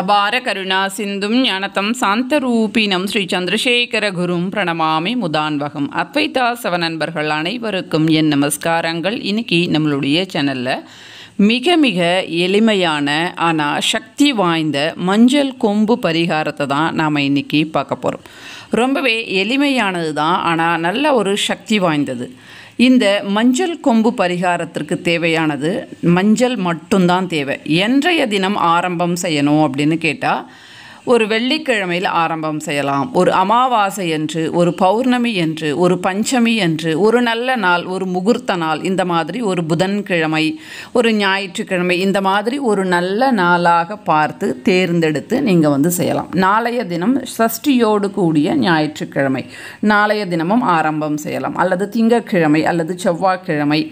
அபார கருணா சிந்தும் ஞானத்தம் சாந்தரூபினம் ஸ்ரீ சந்திரசேகர குரும் பிரணமாமி முதான்வகம் அத்வைதா சவ நண்பர்கள் அனைவருக்கும் என் நமஸ்காரங்கள் இன்னைக்கு நம்மளுடைய சேனலில் மிக மிக எளிமையான ஆனால் சக்தி வாய்ந்த மஞ்சள் கொம்பு பரிகாரத்தை தான் நாம் இன்றைக்கி பார்க்க போகிறோம் ரொம்பவே எளிமையானது தான் ஆனால் நல்ல ஒரு சக்தி வாய்ந்தது இந்த மஞ்சள் கொம்பு பரிகாரத்திற்கு தேவையானது மஞ்சள் மட்டும்தான் தேவை என்றைய தினம் ஆரம்பம் செய்யணும் அப்படின்னு கேட்டால் ஒரு வெள்ளிக்கிழமையில் ஆரம்பம் செய்யலாம் ஒரு அமாவாசை என்று ஒரு பௌர்ணமி என்று ஒரு பஞ்சமி என்று ஒரு நல்ல நாள் ஒரு முகூர்த்த நாள் இந்த மாதிரி ஒரு புதன்கிழமை ஒரு ஞாயிற்றுக்கிழமை இந்த மாதிரி ஒரு நல்ல நாளாக பார்த்து தேர்ந்தெடுத்து நீங்கள் வந்து செய்யலாம் நாளைய தினம் சஷ்டியோடு கூடிய ஞாயிற்றுக்கிழமை நாளைய தினமும் ஆரம்பம் செய்யலாம் அல்லது திங்கக்கிழமை அல்லது செவ்வாய்க்கிழமை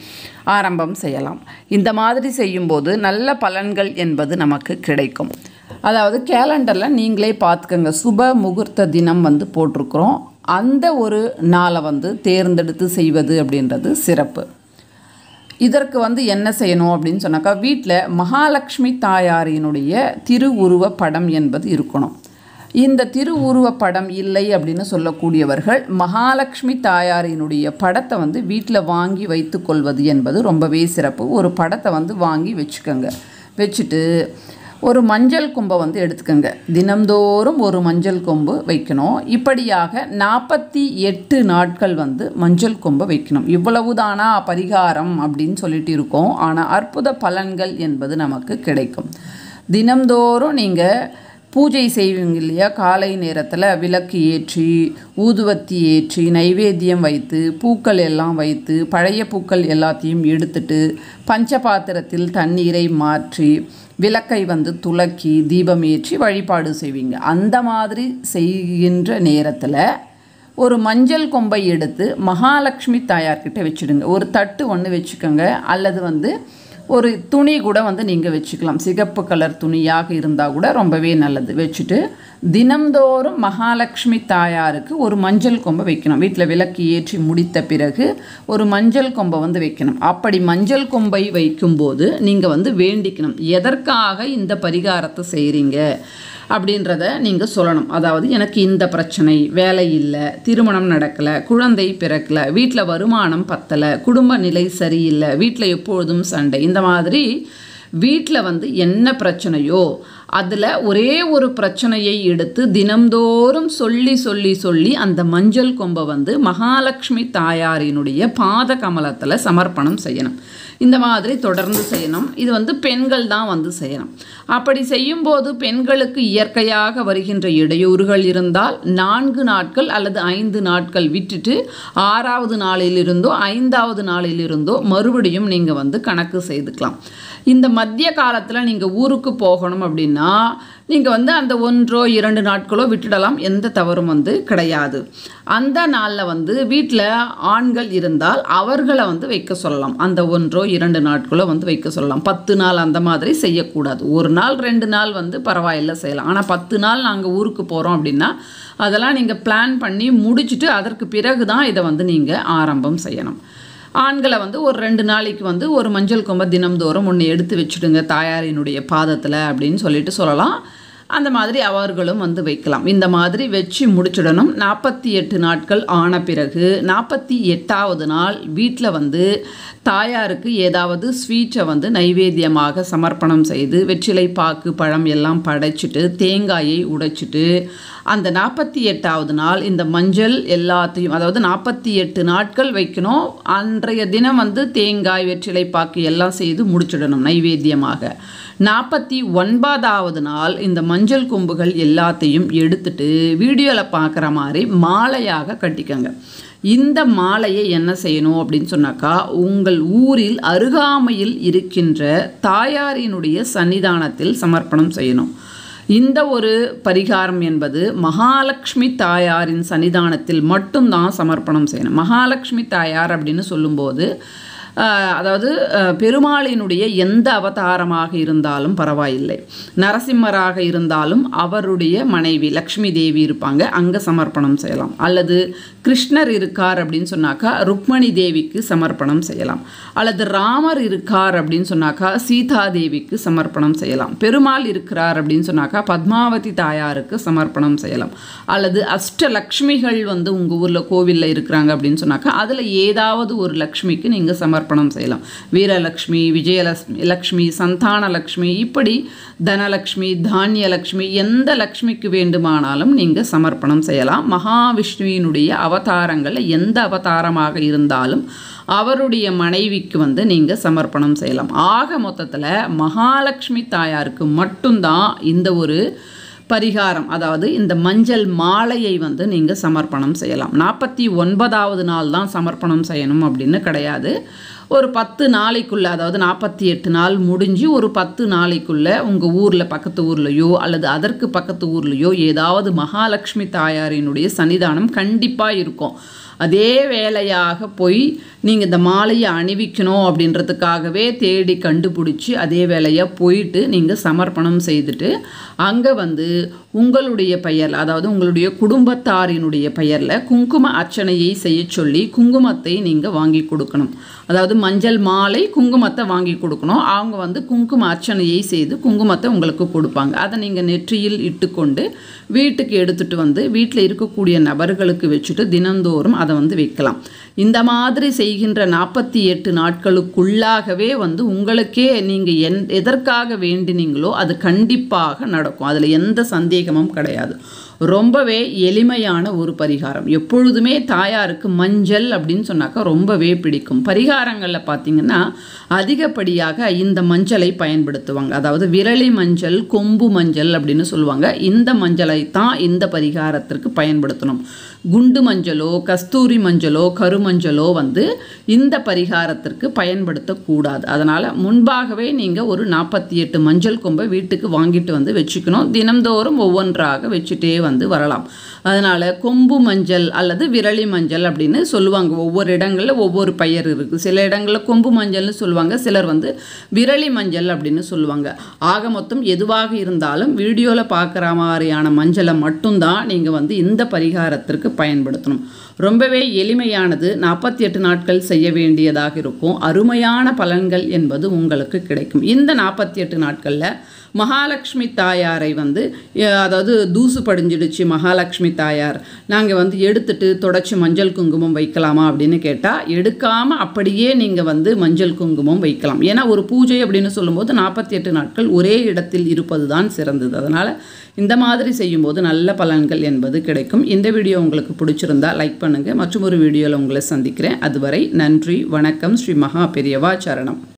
ஆரம்பம் செய்யலாம் இந்த மாதிரி செய்யும்போது நல்ல பலன்கள் என்பது நமக்கு கிடைக்கும் அதாவது கேலண்டரில் நீங்களே பார்த்துக்கோங்க சுப முகூர்த்த தினம் வந்து போட்டிருக்கிறோம் அந்த ஒரு நாளை வந்து தேர்ந்தெடுத்து செய்வது அப்படின்றது சிறப்பு இதற்கு வந்து என்ன செய்யணும் அப்படின்னு சொன்னாக்கா வீட்டில் மகாலட்சுமி திரு திருவுருவ படம் என்பது இருக்கணும் இந்த திருவுருவ படம் இல்லை அப்படின்னு சொல்லக்கூடியவர்கள் மகாலட்சுமி தாயாரினுடைய படத்தை வந்து வீட்டில் வாங்கி வைத்துக்கொள்வது என்பது ரொம்பவே சிறப்பு ஒரு படத்தை வந்து வாங்கி வச்சுக்கோங்க வச்சுட்டு ஒரு மஞ்சள் கொம்பை வந்து எடுத்துக்கோங்க தினம்தோறும் ஒரு மஞ்சள் கொம்பு வைக்கணும் இப்படியாக நாற்பத்தி எட்டு நாட்கள் வந்து மஞ்சள் கொம்பை வைக்கணும் இவ்வளவு தானா பரிகாரம் அப்படின்னு சொல்லிட்டு இருக்கோம் ஆனால் அற்புத பலன்கள் என்பது நமக்கு கிடைக்கும் தினம்தோறும் நீங்கள் பூஜை செய்வீங்க இல்லையா காலை நேரத்தில் விளக்கு ஏற்றி ஊதுவத்தி ஏற்றி நைவேத்தியம் வைத்து பூக்கள் எல்லாம் வைத்து பழைய பூக்கள் எல்லாத்தையும் எடுத்துட்டு பஞ்ச பாத்திரத்தில் தண்ணீரை மாற்றி விளக்கை வந்து துளக்கி தீபம் ஏற்றி வழிபாடு செய்வீங்க அந்த மாதிரி செய்கின்ற நேரத்தில் ஒரு மஞ்சள் கொம்பை எடுத்து மகாலட்சுமி தாயார்கிட்ட வச்சுடுங்க ஒரு தட்டு ஒன்று வச்சுக்கோங்க அல்லது வந்து ஒரு துணி கூட வந்து நீங்கள் வச்சுக்கலாம் சிகப்பு கலர் துணியாக இருந்தால் கூட ரொம்பவே நல்லது வச்சுட்டு தினம்தோறும் மகாலட்சுமி தாயாருக்கு ஒரு மஞ்சள் கொம்பை வைக்கணும் வீட்டில் விளக்கு ஏற்றி முடித்த பிறகு ஒரு மஞ்சள் கொம்பை வந்து வைக்கணும் அப்படி மஞ்சள் கொம்பை வைக்கும்போது நீங்கள் வந்து வேண்டிக்கணும் எதற்காக இந்த பரிகாரத்தை செய்கிறீங்க அப்படின்றத நீங்கள் சொல்லணும் அதாவது எனக்கு இந்த பிரச்சனை வேலை இல்லை திருமணம் நடக்கலை குழந்தை பிறக்கலை வீட்டில் வருமானம் பத்தலை குடும்ப நிலை சரியில்லை வீட்டில் எப்பொழுதும் சண்டை இந்த மாதிரி வீட்டில் வந்து என்ன பிரச்சனையோ அதில் ஒரே ஒரு பிரச்சனையை எடுத்து தினம்தோறும் சொல்லி சொல்லி சொல்லி அந்த மஞ்சள் கொம்பை வந்து மகாலட்சுமி தாயாரினுடைய பாத கமலத்தில் சமர்ப்பணம் செய்யணும் இந்த மாதிரி தொடர்ந்து செய்யணும் இது வந்து பெண்கள் தான் வந்து செய்யணும் அப்படி செய்யும்போது பெண்களுக்கு இயற்கையாக வருகின்ற இடையூறுகள் இருந்தால் நான்கு நாட்கள் அல்லது ஐந்து நாட்கள் விட்டுட்டு ஆறாவது நாளிலிருந்தோ ஐந்தாவது நாளிலிருந்தோ மறுபடியும் நீங்கள் வந்து கணக்கு செய்துக்கலாம் இந்த மத்திய காலத்தில் நீங்கள் ஊருக்கு போகணும் அப்படின்னா நீங்கள் வந்து அந்த ஒன்றோ இரண்டு நாட்களோ விட்டுடலாம் எந்த தவறும் வந்து கிடையாது அந்த நாளில் வந்து வீட்டில் ஆண்கள் இருந்தால் அவர்களை வந்து வைக்க சொல்லலாம் அந்த ஒன்றோ இரண்டு நாட்களோ வந்து வைக்க சொல்லலாம் பத்து நாள் அந்த மாதிரி செய்யக்கூடாது ஒரு நாள் ரெண்டு நாள் வந்து பரவாயில்ல செய்யலாம் ஆனால் பத்து நாள் நாங்கள் ஊருக்கு போகிறோம் அப்படின்னா அதெல்லாம் நீங்கள் பிளான் பண்ணி முடிச்சுட்டு அதற்கு பிறகு தான் இதை வந்து நீங்கள் ஆரம்பம் செய்யணும் ஆண்களை வந்து ஒரு ரெண்டு நாளைக்கு வந்து ஒரு மஞ்சள் கொம்பை தினம்தோறும் ஒன்று எடுத்து வச்சுடுங்க தாயாரினுடைய பாதத்தில் அப்படின்னு சொல்லிட்டு சொல்லலாம் அந்த மாதிரி அவர்களும் வந்து வைக்கலாம் இந்த மாதிரி வச்சு முடிச்சிடணும் நாற்பத்தி எட்டு நாட்கள் ஆன பிறகு நாற்பத்தி எட்டாவது நாள் வீட்டில் வந்து தாயாருக்கு ஏதாவது ஸ்வீட்டை வந்து நைவேத்தியமாக சமர்ப்பணம் செய்து வெற்றிலை பாக்கு பழம் எல்லாம் படைச்சிட்டு தேங்காயை உடைச்சிட்டு அந்த நாற்பத்தி எட்டாவது நாள் இந்த மஞ்சள் எல்லாத்தையும் அதாவது நாற்பத்தி எட்டு நாட்கள் வைக்கணும் அன்றைய தினம் வந்து தேங்காய் வெற்றிலை பாக்கு எல்லாம் செய்து முடிச்சிடணும் நைவேத்தியமாக நாற்பத்தி ஒன்பதாவது நாள் இந்த மஞ்சள் கொம்புகள் எல்லாத்தையும் எடுத்துட்டு வீடியோவில் பார்க்குற மாதிரி மாலையாக கட்டிக்கோங்க இந்த மாலையை என்ன செய்யணும் அப்படின்னு சொன்னாக்கா உங்கள் ஊரில் அருகாமையில் இருக்கின்ற தாயாரினுடைய சன்னிதானத்தில் சமர்ப்பணம் செய்யணும் இந்த ஒரு பரிகாரம் என்பது மகாலட்சுமி தாயாரின் சன்னிதானத்தில் மட்டும்தான் சமர்ப்பணம் செய்யணும் மகாலட்சுமி தாயார் அப்படின்னு சொல்லும்போது அதாவது பெருமாளினுடைய எந்த அவதாரமாக இருந்தாலும் பரவாயில்லை நரசிம்மராக இருந்தாலும் அவருடைய மனைவி லக்ஷ்மி தேவி இருப்பாங்க அங்கே சமர்ப்பணம் செய்யலாம் அல்லது கிருஷ்ணர் இருக்கார் அப்படின்னு சொன்னாக்கா ருக்மணி தேவிக்கு சமர்ப்பணம் செய்யலாம் அல்லது ராமர் இருக்கார் அப்படின்னு சொன்னாக்கா சீதா தேவிக்கு சமர்ப்பணம் செய்யலாம் பெருமாள் இருக்கிறார் அப்படின்னு சொன்னாக்கா பத்மாவதி தாயாருக்கு சமர்ப்பணம் செய்யலாம் அல்லது அஷ்டலக்ஷ்மிகள் வந்து உங்கள் ஊரில் கோவிலில் இருக்கிறாங்க அப்படின்னு சொன்னாக்கா அதில் ஏதாவது ஒரு லக்ஷ்மிக்கு நீங்கள் சமர்ப்பணம் சமர்ப்பணம் செய்யலாம் வீரலக்ஷ்மி விஜயலக்ஷ்மி லக்ஷ்மி சந்தான லக்ஷ்மி இப்படி தனலக்ஷ்மி தானிய லக்ஷ்மி எந்த லக்ஷ்மிக்கு வேண்டுமானாலும் நீங்கள் சமர்ப்பணம் செய்யலாம் மகாவிஷ்ணுவினுடைய அவதாரங்களில் எந்த அவதாரமாக இருந்தாலும் அவருடைய மனைவிக்கு வந்து நீங்கள் சமர்ப்பணம் செய்யலாம் ஆக மொத்தத்தில் மகாலட்சுமி தாயாருக்கு மட்டும்தான் இந்த ஒரு பரிகாரம் அதாவது இந்த மஞ்சள் மாலையை வந்து நீங்கள் சமர்ப்பணம் செய்யலாம் நாற்பத்தி ஒன்பதாவது நாள் தான் சமர்ப்பணம் செய்யணும் அப்படின்னு கிடையாது ஒரு பத்து நாளைக்குள்ளே அதாவது நாற்பத்தி எட்டு நாள் முடிஞ்சு ஒரு பத்து நாளைக்குள்ளே உங்கள் ஊரில் பக்கத்து ஊர்லேயோ அல்லது அதற்கு பக்கத்து ஊர்லேயோ ஏதாவது மகாலட்சுமி தாயாரினுடைய சன்னிதானம் கண்டிப்பாக இருக்கும் அதே வேலையாக போய் நீங்கள் இந்த மாலையை அணிவிக்கணும் அப்படின்றதுக்காகவே தேடி கண்டுபிடிச்சி அதே வேலையாக போயிட்டு நீங்கள் சமர்ப்பணம் செய்துட்டு அங்கே வந்து உங்களுடைய பெயரில் அதாவது உங்களுடைய குடும்பத்தாரினுடைய பெயரில் குங்கும அர்ச்சனையை செய்ய சொல்லி குங்குமத்தை நீங்கள் வாங்கி கொடுக்கணும் அதாவது மஞ்சள் மாலை குங்குமத்தை வாங்கி கொடுக்கணும் அவங்க வந்து குங்கும அர்ச்சனையை செய்து குங்குமத்தை உங்களுக்கு கொடுப்பாங்க அதை நீங்கள் நெற்றியில் இட்டுக்கொண்டு வீட்டுக்கு எடுத்துகிட்டு வந்து வீட்டில் இருக்கக்கூடிய நபர்களுக்கு வச்சுட்டு தினந்தோறும் அதை அதை வந்து வைக்கலாம் இந்த மாதிரி செய்கின்ற நாற்பத்தி எட்டு நாட்களுக்குள்ளாகவே வந்து உங்களுக்கே நீங்கள் எந் எதற்காக வேண்டினீங்களோ அது கண்டிப்பாக நடக்கும் அதில் எந்த சந்தேகமும் கிடையாது ரொம்பவே எளிமையான ஒரு பரிகாரம் எப்பொழுதுமே தாயாருக்கு மஞ்சள் அப்படின்னு சொன்னாக்கா ரொம்பவே பிடிக்கும் பரிகாரங்களில் பார்த்திங்கன்னா அதிகப்படியாக இந்த மஞ்சளை பயன்படுத்துவாங்க அதாவது விரலி மஞ்சள் கொம்பு மஞ்சள் அப்படின்னு சொல்லுவாங்க இந்த மஞ்சளை தான் இந்த பரிகாரத்திற்கு பயன்படுத்தணும் குண்டு மஞ்சளோ கஸ்தூரி மஞ்சளோ கருமஞ்சளோ வந்து இந்த பரிகாரத்திற்கு பயன்படுத்தக்கூடாது அதனால் முன்பாகவே நீங்கள் ஒரு நாற்பத்தி எட்டு மஞ்சள் கொம்பை வீட்டுக்கு வாங்கிட்டு வந்து வச்சுக்கணும் தினம்தோறும் ஒவ்வொன்றாக வச்சுட்டே வந்து வரலாம் அதனால் கொம்பு மஞ்சள் அல்லது விரலி மஞ்சள் அப்படின்னு சொல்லுவாங்க ஒவ்வொரு இடங்களில் ஒவ்வொரு பயிர் இருக்குது சில இடங்களில் கொம்பு மஞ்சள்னு சொல்லுவாங்க சிலர் வந்து விரலி மஞ்சள் அப்படின்னு சொல்லுவாங்க ஆக மொத்தம் எதுவாக இருந்தாலும் வீடியோவில் பார்க்குற மாதிரியான மஞ்சளை மட்டும்தான் நீங்கள் வந்து இந்த பரிகாரத்திற்கு பயன்படுத்தணும் ரொம்பவே எளிமையானது நாற்பத்தி எட்டு நாட்கள் செய்ய வேண்டியதாக இருக்கும் அருமையான பலன்கள் என்பது உங்களுக்கு கிடைக்கும் இந்த நாற்பத்தி எட்டு நாட்களில் மகாலட்சுமி தாயாரை வந்து அதாவது தூசு படிஞ்சிடுச்சு மகாலட்சுமி கஸ்தூரி தாயார் நாங்கள் வந்து எடுத்துட்டு தொடச்சி மஞ்சள் குங்குமம் வைக்கலாமா அப்படின்னு கேட்டால் எடுக்காமல் அப்படியே நீங்கள் வந்து மஞ்சள் குங்குமம் வைக்கலாம் ஏன்னா ஒரு பூஜை அப்படின்னு சொல்லும்போது நாற்பத்தி எட்டு நாட்கள் ஒரே இடத்தில் இருப்பது தான் சிறந்தது அதனால் இந்த மாதிரி செய்யும்போது நல்ல பலன்கள் என்பது கிடைக்கும் இந்த வீடியோ உங்களுக்கு பிடிச்சிருந்தா லைக் பண்ணுங்கள் மற்றும் ஒரு வீடியோவில் உங்களை சந்திக்கிறேன் அதுவரை நன்றி வணக்கம் ஸ்ரீ மகா பெரியவா சரணம்